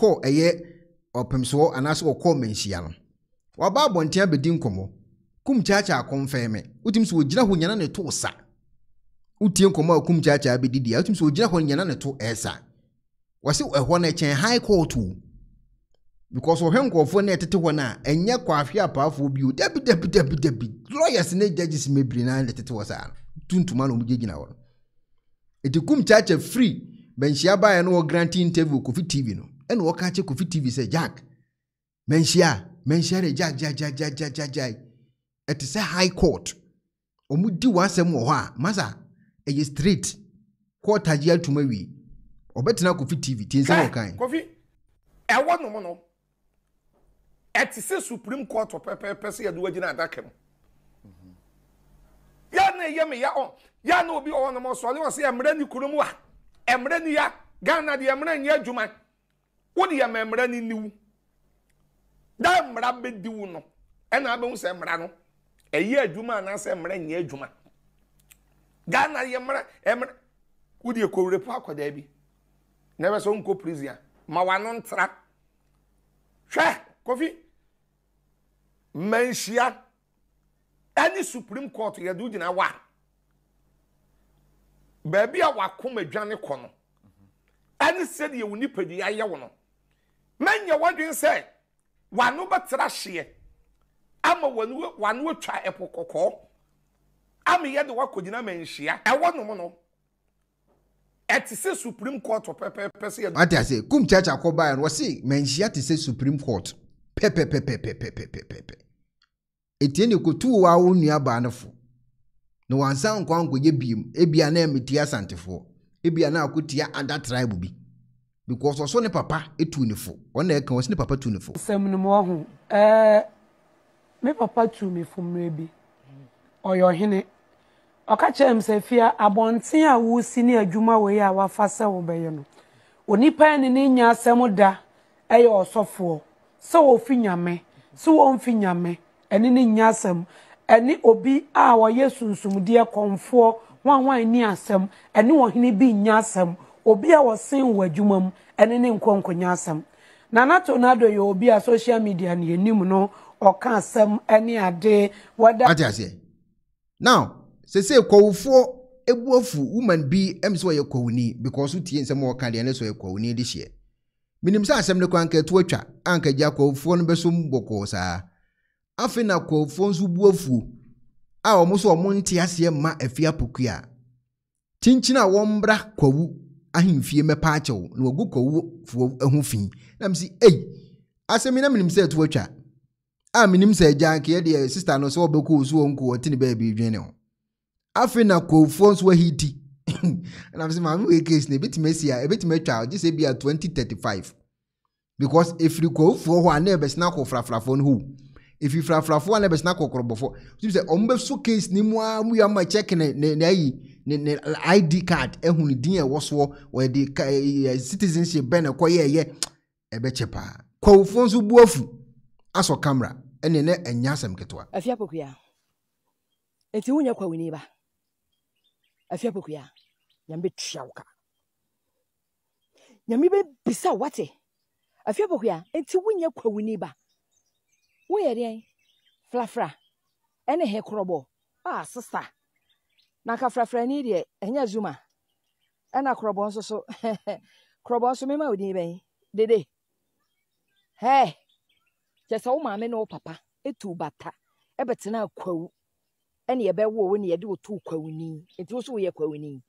kɔɔ ɛyɛ ɔpemsoɔ anaasɛ wɔkɔɔ manhyia no waba abɔnten abɛdi nkɔmmɔ kum kyaakyaa akɔmfɛɛmɛ wotumi sɛ wɔgyina hɔ nyana ne to sa wotie nkɔmmɔ a kum kyaakyaa bɛdidi a wotumi sɛ wɔgyina hɔ nyana ne to ɛɛsa wɔse ɛhɔ no ɛkyɛn high court o because ɔhwɛ nkurɔfoɔ no ɛtete hɔ no a ɛnyɛ kwahwe apaafoɔ bio dabi dabi dabi dabi lawyers ne judges mebiri na ɛtete hɔ saa tuntuma na ɔmgyegyina hɔ no ɛti kum kyaakyaa firi bɛnhyia baeɛ no wɔ grante interview kofi tv no ɛna wɔka kyɛ kofi tv sɛ jack manhyia manhyia de jack jack jack jack jack jack jack ɛte sɛ high court wɔn di wɔn wɔ hɔ a masa ɛyɛ straight court agye atum awie ɔbɛtena kofi tv tie nsɛm ɔkan. kofi ɛwɔ nom no ɛte sɛ supreme court pɛpɛɛpɛ sɛ yɛde wɔgyina adaka mu yɛn na ɛyɛ mi yɛ ɔ yɛn na obi ɔwɔ nom ɔsɔre ɔsɛ ɛmrɛ ni kurom wa ɛmrɛ ni ya ghana deɛ ɛmrɛ nyɛ adwuma wode yɛ mmara no ni wo da mmara bɛdi wo no ɛna abɛhu sɛ mmara no ɛyɛ adwuma anaasɛ mmara nyɛ adwuma ghana yɛ mmara ɛmmara wode ɛkɔwure po akɔdaa bi na ɛbɛ sɛ wonkɔ prison a ma wano ntra hwɛ kofi mmanhyia ɛne supreme court yɛde wo gyina wo a baabi a wakoma dwane kɔ no ɛne sɛdeɛ wo nipadua yɛ wo no na nyɛ wadwin sɛ wano bɛtra hyeɛ ama wano wano atwa ɛpo kɔkɔɔ ama yɛde wakɔgyina ma nhyia ɛwɔ nom no ɛte se supreme court pepe sɛ yɛ. ate ase kum church akɔbaa no wɔsi manhyia te sɛ supreme court pepe etie na ekotu wa awo nua baanofo na wansan nkwa nkwa yɛ biem ebia na ɛmɛ tia asantefoɔ ebia na akɔ tia ada tribe bi. because ɔsɔ ne papa etu ne fo ɔna ɛka ɔsɔ ne papa tu ne fo. sɛm ni mu ɔho ɛɛ me papa tu mi fo mmerɛ bi ɔyɛ ɔhene ɔka kyerɛ me sɛ fia abɔnten a wosi ne adwuma wei a wafa sɛ wobɛyɛ no onipa ne ne nya asɛm da ɛyɛ ɔsɔfoɔ sɛ wɔfi nyame sɛ wɔmfi nyame ɛne ne nya asɛm ɛne obi a wɔyɛ sunsumdeɛ kɔnfoɔ wanwan ni asɛm ɛne ɔhene bi nya asɛm obi a wɔsen wɔ adwuma mu ɛne ne nkɔ nkonya asɛm nana tornado yɛ obi a social media ne anim no ɔka asɛm ɛne ade wɔda. ate aseɛ now sese kɔwufoɔ ebu afu woman bi ɛm sɛ ɔyɛ kɔwuni because tie nsɛm a ɔka deɛ ne sɛ ɔyɛ kɔwuni de hyɛ minim sɛ asɛm ne kɔ anka etu atwa anka gya kɔwufoɔ no bɛso bɔkɔɔ saa afei na kɔwufoɔ nso bu afu a wɔn nso wɔn nte aseɛ ma afia pokua kyinkyin a wɔn kɔwu ahemfie mɛpa akyɛw na wɔgu kɔwufoɔ ho fi nam si ei asɛmi na menim sɛ ɛto atwa a menim sɛ agya nkeɛ deɛ sista no sɛ wɔbɛkɔ osu wɔ nko wɔte ne ho afei na kɔwufoɔ nso ahiti nam sɛ maame wei case no ɛbɛtumi asi a ɛbɛtumi atwa gye sɛ bia 2035 because ɛfiri kɔwufoɔ hɔ a na ɛbɛsena kɔ frafrafoɔ no hɔ ɛfiri frafrafoɔ a na ɛbɛsena kɔ korɔbɔfoɔ sɛ ɔmo bɛso case no mu a mu yɛ ama kyɛk ne ayi ne ne id card ehu ne din ɛwɔ soɔ wɔde ka ɛɛ citizenship bɛn na ɛkɔyɛ ɛyɛ ɛbɛkyɛ paa kɔwfoɔ nso bu afu asɔ camera ene ne ɛnya asɛm ketewa. afia pokua eti wunyɛ kwawuni ba afia pokua nyame tia wo ka nyame bɛ bisa wate afia pokua eti wunyɛ kwawuni ba woyɛ deɛ flafra ɛne hɛ korɔbɔ ah, sister na akafrafrani deɛ ɛnyɛ zuma ɛna korɔbɔ nso so korɔbɔ nso mema wo din bɛn dede hɛ kyɛ sɛ wo maame ne wo papa ɛtu bata ɛbɛtena akwawu ɛne yɛbɛwo wo ne yɛde wo to kwawuni nti wo so woyɛ kwawuni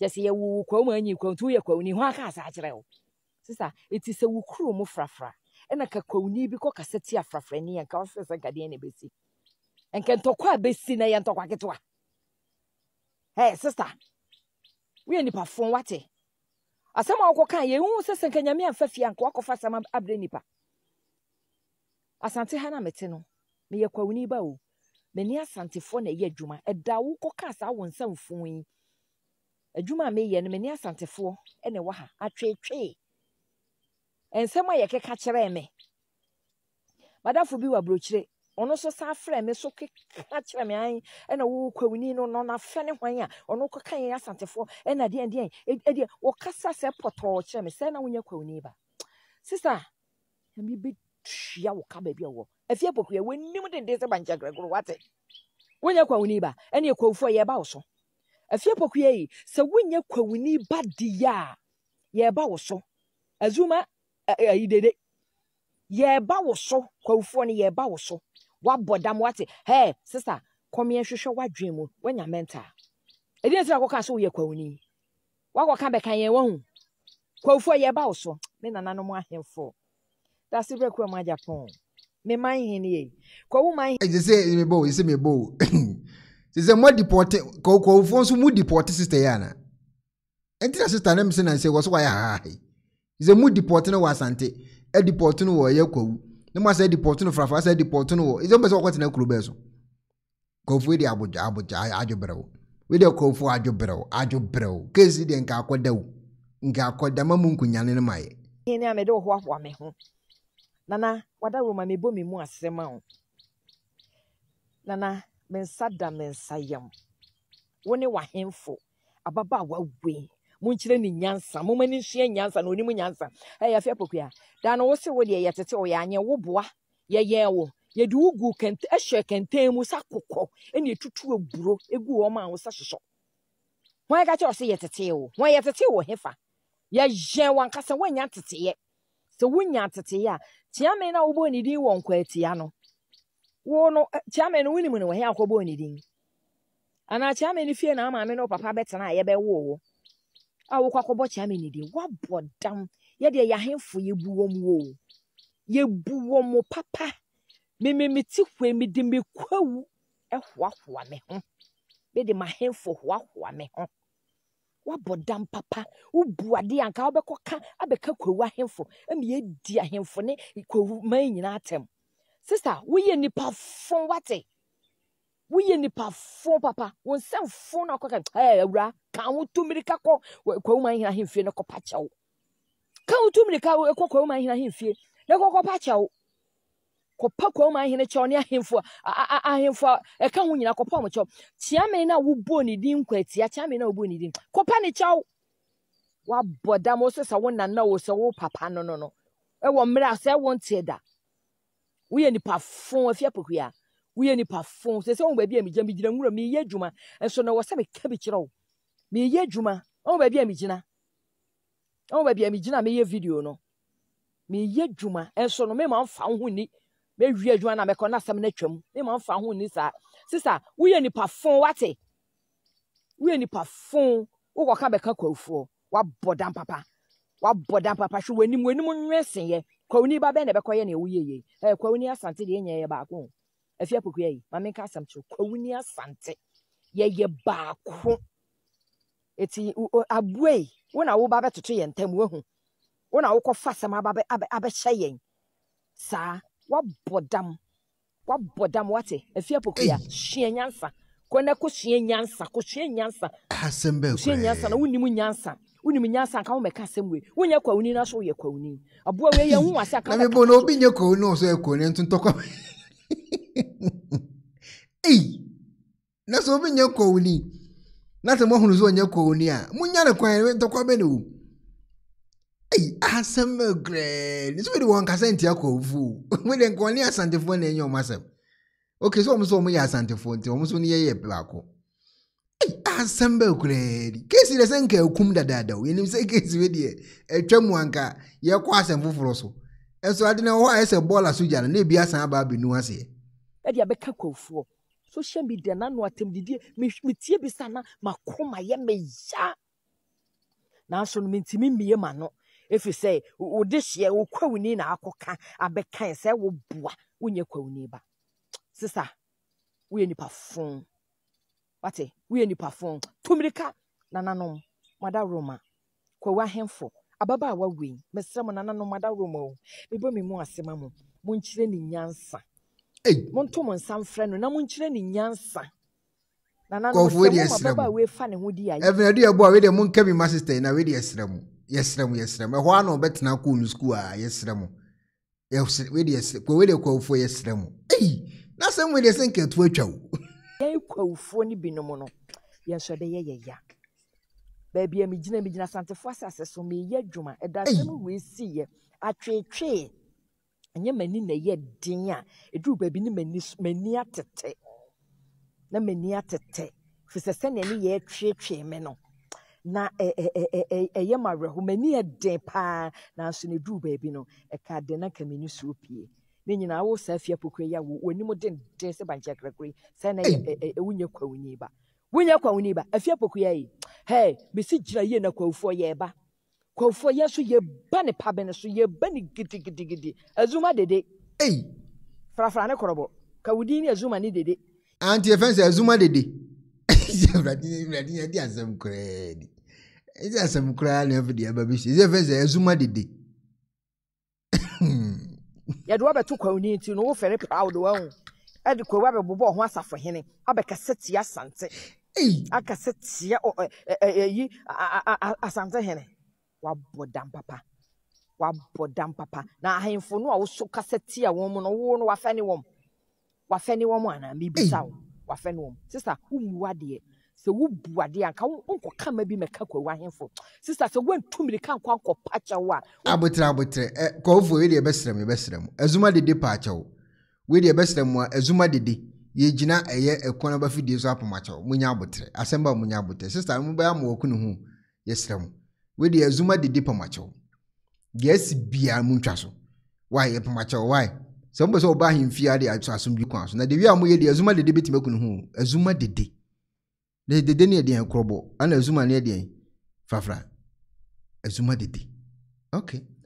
kyɛ sɛ yɛwo wo kwawu ma anyi kwawu nti woyɛ kwawuni ho aka asa akyerɛ wo sisa ɛti sɛ wo kuro mu frafra ɛna ka kwawuni bi kɔ kasa ti afrafrani yɛnka wo sɛ sɛ nkadeɛ na ɛbɛsi ɛnkɛntɔkwa a bɛsi na yɛntɔkwa ketewa hey sister woyɛ nipa fon eh? wate asɛm a wɔkɔ kan yɛ hu sɛ sɛ nka nyame amfa fie anka wakɔfa asɛm nipa asante ha na mete no meyɛ kwawuni ba o mani asantefoɔ na ɛyɛ adwuma ɛda e wokɔ kaa saa wɔ nsa mfo yi adwuma e e a meyɛ no mani asantefoɔ ɛna ɛwɔ ha atwetwee nsɛm a yɛkeka kyerɛɛ me madafo bi wɔ aburokyire ɔno nso saa frɛ me so keka kyerɛ me an ɛna wo kwawini no no nafɛ ne hwan a ɔno kɔka yɛn asantefoɔ ɛna deɛ deɛ ɛdeɛ e, e, wɔkasa sɛ pɔtɔɔ kyerɛ me sɛ na wonya kwawini ba sisa ɛmi bɛtua wo ka baabi a wɔ afie pɔkua wɔnim denden sɛ bankyɛgrɛgoro wate wonya kwawini ba ɛne ɛkwawufoɔ yɛba wo so afie pɔkua yi sɛ wonya kwawini ba di a yɛba wo so azuma ayidede yɛba wo so kwawufoɔ no yɛba wo so wabɔ dam wate hɛ sisa kɔmi ɛhwehwɛ wadwin mu wanya mɛnta ɛdi nti na kɔka so woyɛ kwawuni wakɔka bɛka yɛn wɔn kwawufoɔ yɛ ba wo so ne nananom ahemfo dasi bɛ kura mu agya pɔn me man hin yɛ kwawu man. ɛ jese mi bɔ o jese mi bɔ o jese mo dipɔte kwawufoɔ nso mo dipɔte sista yɛ ana ɛnti na sista ne mi se na nse wɔ so wa yɛ ha ha yi jese mo dipɔte ne wɔ asante ɛdipɔte ne wɔ ɛyɛ kwawu. ne mu asɛ de pɔtɔn farafa asɛ de pɔtɔn wɔ ɛdɛ mbɛsɛ ɔkɔ tena kuro bɛɛ so kɔfu de abogya abogya adwo brɛw wei deɛ kɔfu adwo brɛw adwo brɛw keesi deɛ nka akɔ dɛw nka akɔ mu nkunyane ma yɛ. yín ni àmì ẹ̀dẹ̀ wọ̀ hó àfọ̀ àmì ho nana roma nsa da nsa yam ababaawa munkyerɛ ne nyansa moma ne nsua nyansa na onim nyansa ɛyɛ afei apɔkua daa no wose wo deɛ yɛtete wo yɛanyɛ wo boa yɛyɛn wo yɛde wo gu ɛhyɛ kɛntɛn mu sa kokɔ ɛne etutu aburo egu wɔn a wosa hyehyɛ wɔn ɛka kyerɛ ɔsɛ yɛtete wo wɔn yɛtete wɔ hefa yɛyɛn wɔn ankasa wɔn nya teteɛ sɛ wonya teteɛ a tiame na wobɔ ne din wɔ nkɔ atia no wo no tiame no wonim ne wɔ he akɔbɔ ne din anaa tiame no fie na amaame no papa bɛtena a yɛbɛwo wo a wokɔ akɔbɔ kyea me ne deɛ woabɔ dam yɛdeɛ yɛahemfo yɛbu wɔ mu o yɛbu wɔ mu papa mememete hwee mede mekwawu ɛhoahoa me ho mede mahemfo hoahoa me e ho wabɔ dam papa wobu adeɛ anka wobɛkɔ ka abɛka kwawu ahemfo e ɛma yɛdi ahemfo ne kwawu man nyinaa atɛm sista woyɛ nnipa fon wate woyɛ nipa fo papa wọn nsɛm fo na ka ho tu mirika kɔ kwawuma ahina ahemfie no ka ho tu mirika kɔ kwawuma na kɔ kɔpa kyɛw kɔpa kwawuma ahina kyɛw ne ahemfo ahemfo a ɛka ho nyinaa kɔpa ɔmo kyɛw na wobɔ ne din nkwatia kyiame na wobɔ ne din dam nana a da woyɛ nipa woyɛ nipa fo sɛ sɛ wɔn baabi a mi gyina mi gyina nwura mi yɛ adwuma nso na wɔsɛ mi ka bi kyerɛ wo mi yɛ adwuma wɔn baabi a mi gyina wɔn baabi a mi gyina mi yɛ video no mi yɛ adwuma nso no mi ma nfa ho ni mi awie adwuma na mɛkɔ na asɛm na atwam mi ma nfa ho ni saa sisa woyɛ nipa fo wate woyɛ nipa fo wokɔ ka bɛka kwawfoɔ wabɔ dan papa wabɔ dan papa hwɛ w'anim w'anim nwɛseɛ kwawni ba bɛn na ɛbɛkɔ yɛ nea woyɛ yie ɛɛ kwawni asante deɛ nyɛ yɛ baako afi apokua yi maame nka asɛm kyerɛ kwawu ni asante yɛyɛ baako eti abue wona wo na woba abɛtoto yɛn ntam woahu wo na wokɔfa asɛm aba abɛhyɛ yɛn saa wabɔ dam wabɔ dam wate afi apokua sua nyansa kɔ na kɔ sua nyansa kɔ sua nyansa asɛm bɛɛ kɔ sua nyansa na wonim nyansa wonim nyansa nka womɛka asɛm wei wonyɛ kwawuni na so woyɛ kwawuni aboa wei yɛ nwo asɛ aka na mebɔ na obi nyɛ kwawuni ɔsɛ kwawuni ntontɔkɔ ei na sɛ obi nyɛ kɔwni na sɛ moahunu sɛ ɔnyɛ kɔwni a monya no kwan ntɔkwa bɛ ne wo ei asɛm agrɛɛ ne sɛ mede wɔnkasa ntia kɔwfo mede nkɔne asantefoɔ na ɛnyɛ ɔm asɛm ok sɛ ɔm sɛ ɔm yɛ asantefoɔ nti ɔm so no yɛyɛ baako asɛm bɛ koraa kesi dɛ sɛ nka akum dadaada o yɛnim sɛ kesi wei deɛ atwa mu anka yɛkɔ asɛm foforɔ so ɛnso ade na hɔ a ɛsɛ bɔɔla so gya no na ebi asan aba abɛnu aseɛ ɛde abɛka kɔnfoɔ social media n'ano didi metie bi sa na makoma yɛ meya nanso no mentumi mmie ma no ɛfiri sɛ wode hyeɛ wo kwawuni na akɔka abɛkae sɛ woboa wonyɛ kwawuni ba sisa woyɛ nipa fon wate woyɛ nipa fon tumirika nananom mada roma kwawu ahemfo ababaawa wei mesrɛ mo nananom mada roma o mebɔ me mu asɛm amu monkyerɛ ne nyansa monto mo nsa mfrɛ no na monkyerɛ ne nyansa kɔfo wei de ɛsrɛ mu ɛfina de ɛbɔ a wei de mo nka bi ma sista yi na wei de ɛsrɛ mu yɛsrɛ mu yɛsrɛ mu ɛhɔ ano ɔbɛtena kɔ no sukuu a yɛsrɛ mu wei de ɛsrɛ kɔ wei de kɔfo yɛsrɛ mu ɛyi na sɛm wei de sɛ nkɛto atwa o. yɛn kɔfuo no binom no yɛn nso bɛyɛ yɛya baabi a megyina megyina asantefo asase so meyɛ adwuma ɛda asɛm wei siiɛ atwetwee ɛnyɛ m'ani na ɛyɛ den a ɛduru baabi ne m'ani m'ani atete na m'ani atete fi sɛ sɛnea ne yɛ atwietwie me no na ɛyɛ ma awerɛho m'ani yɛ den paa nanso na ɛduru baabi no ɛka den na ka m'ani so pie ne nyinaa wo saa fia pokura yi a w'anim denden sɛ bankyɛ korakora yi sɛ na ɛwunyɛ kwawuni ba wunyɛ kwawuni ba afia pokura yi hɛ bisi gyina yie na kwawufoɔ yɛ ba nkurɔfoɔ yɛn nso yɛba ne pabɛn so yɛba ne gidigidigidi azuma dede. eyi. farafara ne kɔrɔbɔ kawudin ne azuma ne dede. aunty efɛn sɛ azuma dede ɛdi ɛdi asɛm koraa ɛdi ɛdi asɛm koraa na ɛfɛ deɛ ɛba bi si ɛdi efɛn sɛ azuma dede. yɛde wa bɛto kawudin ti no wo fɛre proud wa ho ɛde kɔwa bɛ bobɔ ɔho asafohene abɛkɛse tia asante. akɛse tia ɛyi asante hene wabɔ dam papa wabɔ dam papa na ahemfo no a woso kasa ti a wɔn mu no wo wafɛ ne wɔn wafɛ ne wɔn ana mibisa wo wafɛ ne wɔn sisa wumu adeɛ sɛ wubu adeɛ anka nkɔ kama bi mɛka kɔ ewa ahemfo sisa sɛ wɔntu mirika nkɔ akɔ pakyɛ wo a. abotire abotire ɛ kɔɔfo wei deɛ bɛsrɛ mu bɛsrɛ mu ɛzuma dede paakyɛ wo wei deɛ bɛsrɛ mu a ɛzuma dede yɛgyina ɛyɛ ɛkwan abafidie so apamakyɛ wo munya abotire asɛm munya abotire sisa mo bɛyɛ ama wɔku ne yɛsrɛ mu. wei deɛ azuma didi pamakyɛw deɛ asi biara mu ntwa so wae yɛ pamakyɛw wae sɛ mo pɛ sɛ ɔba ahemfia aso asom bi kwan so na deɛ wi a moyɛ deɛ azuma didi bi aku ne ho azuma didi na dede ne yɛdeɛ korɔbɔ ana azuma ne yɛdeɛ fafra azuma didi okay